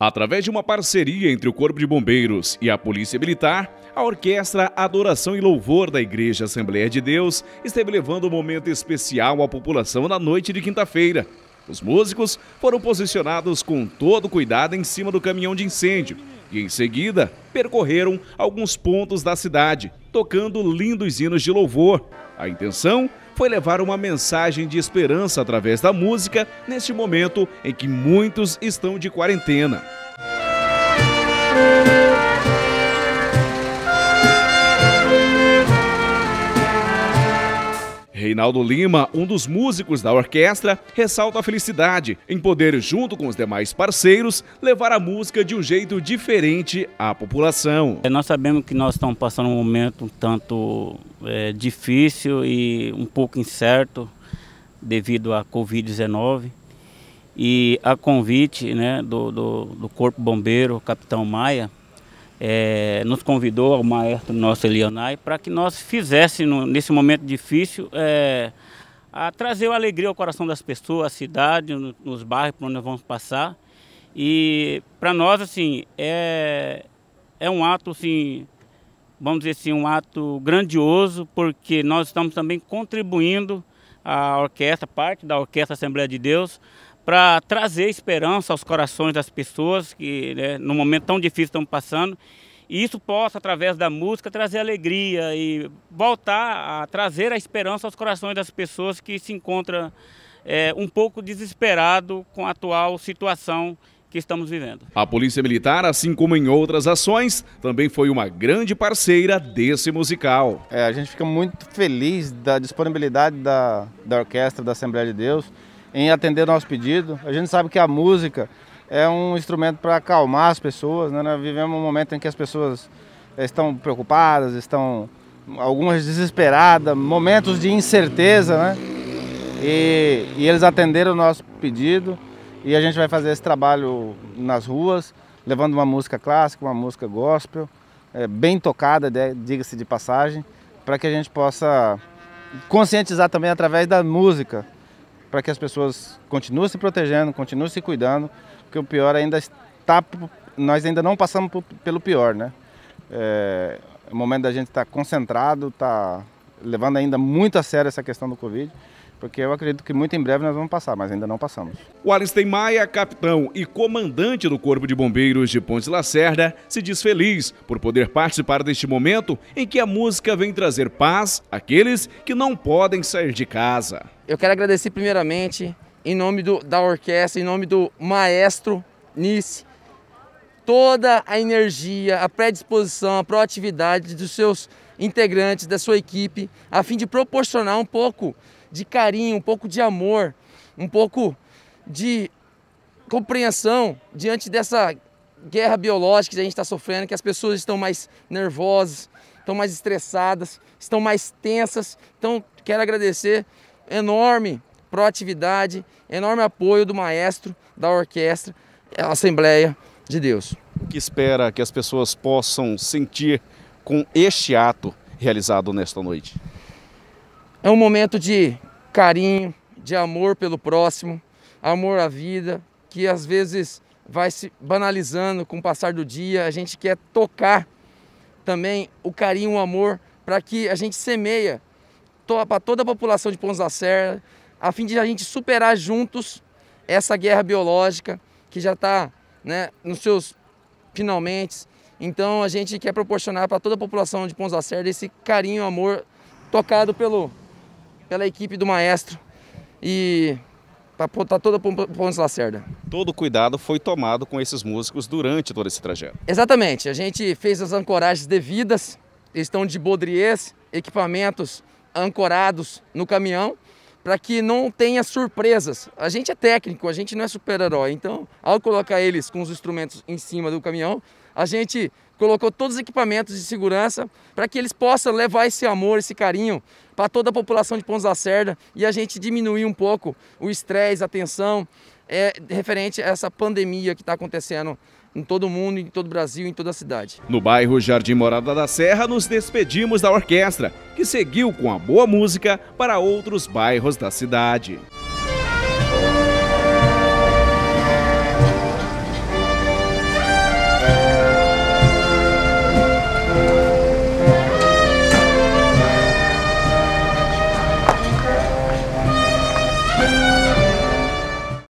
Através de uma parceria entre o Corpo de Bombeiros e a Polícia Militar, a Orquestra Adoração e Louvor da Igreja Assembleia de Deus esteve levando um momento especial à população na noite de quinta-feira. Os músicos foram posicionados com todo cuidado em cima do caminhão de incêndio e, em seguida, percorreram alguns pontos da cidade, tocando lindos hinos de louvor. A intenção foi levar uma mensagem de esperança através da música neste momento em que muitos estão de quarentena. Reinaldo Lima, um dos músicos da orquestra, ressalta a felicidade em poder, junto com os demais parceiros, levar a música de um jeito diferente à população. É, nós sabemos que nós estamos passando um momento um tanto é, difícil e um pouco incerto devido à Covid-19. E a convite né, do, do, do Corpo Bombeiro, Capitão Maia, é, nos convidou ao maestro nosso Elionai para que nós fizéssemos, nesse momento difícil, é, a trazer a alegria ao coração das pessoas, à cidade, nos bairros por onde nós vamos passar. E para nós, assim, é, é um ato, assim, vamos dizer assim, um ato grandioso, porque nós estamos também contribuindo a orquestra, parte da Orquestra Assembleia de Deus, para trazer esperança aos corações das pessoas que, né, no momento tão difícil estão passando, e isso possa, através da música, trazer alegria e voltar a trazer a esperança aos corações das pessoas que se encontram é, um pouco desesperado com a atual situação que estamos vivendo. A Polícia Militar, assim como em outras ações, também foi uma grande parceira desse musical. É, a gente fica muito feliz da disponibilidade da, da orquestra da Assembleia de Deus em atender nosso pedido. A gente sabe que a música é um instrumento para acalmar as pessoas. Né? Nós vivemos um momento em que as pessoas eh, estão preocupadas, estão algumas desesperadas, momentos de incerteza, né? E, e eles atenderam o nosso pedido e a gente vai fazer esse trabalho nas ruas, levando uma música clássica, uma música gospel, é, bem tocada, diga-se de passagem, para que a gente possa conscientizar também através da música para que as pessoas continuem se protegendo, continuem se cuidando, porque o pior ainda está. Nós ainda não passamos pelo pior, né? É, é o momento da gente estar tá concentrado, estar tá levando ainda muito a sério essa questão do Covid porque eu acredito que muito em breve nós vamos passar, mas ainda não passamos. O Alistem Maia, capitão e comandante do Corpo de Bombeiros de Pontes Lacerda, se diz feliz por poder participar deste momento em que a música vem trazer paz àqueles que não podem sair de casa. Eu quero agradecer primeiramente, em nome do, da orquestra, em nome do maestro Nice, toda a energia, a predisposição, a proatividade dos seus integrantes, da sua equipe, a fim de proporcionar um pouco de carinho, um pouco de amor, um pouco de compreensão diante dessa guerra biológica que a gente está sofrendo, que as pessoas estão mais nervosas, estão mais estressadas, estão mais tensas. Então, quero agradecer enorme proatividade, enorme apoio do maestro, da orquestra, a Assembleia de Deus. O que espera que as pessoas possam sentir com este ato realizado nesta noite? É um momento de carinho, de amor pelo próximo, amor à vida, que às vezes vai se banalizando com o passar do dia. A gente quer tocar também o carinho, o amor, para que a gente semeia para toda a população de Pons da Serra, a fim de a gente superar juntos essa guerra biológica que já está né, nos seus finalmente. Então a gente quer proporcionar para toda a população de Pons da Serra esse carinho, amor tocado pelo pela equipe do maestro e para toda a Pontes Lacerda. Todo cuidado foi tomado com esses músicos durante todo esse trajeto. Exatamente, a gente fez as ancoragens devidas, estão de bodriês, equipamentos ancorados no caminhão, para que não tenha surpresas. A gente é técnico, a gente não é super-herói, então ao colocar eles com os instrumentos em cima do caminhão, a gente colocou todos os equipamentos de segurança para que eles possam levar esse amor, esse carinho para toda a população de Pontos da Cerda e a gente diminuir um pouco o estresse, a tensão é, referente a essa pandemia que está acontecendo em todo o mundo, em todo o Brasil, em toda a cidade. No bairro Jardim Morada da Serra, nos despedimos da orquestra, que seguiu com a boa música para outros bairros da cidade.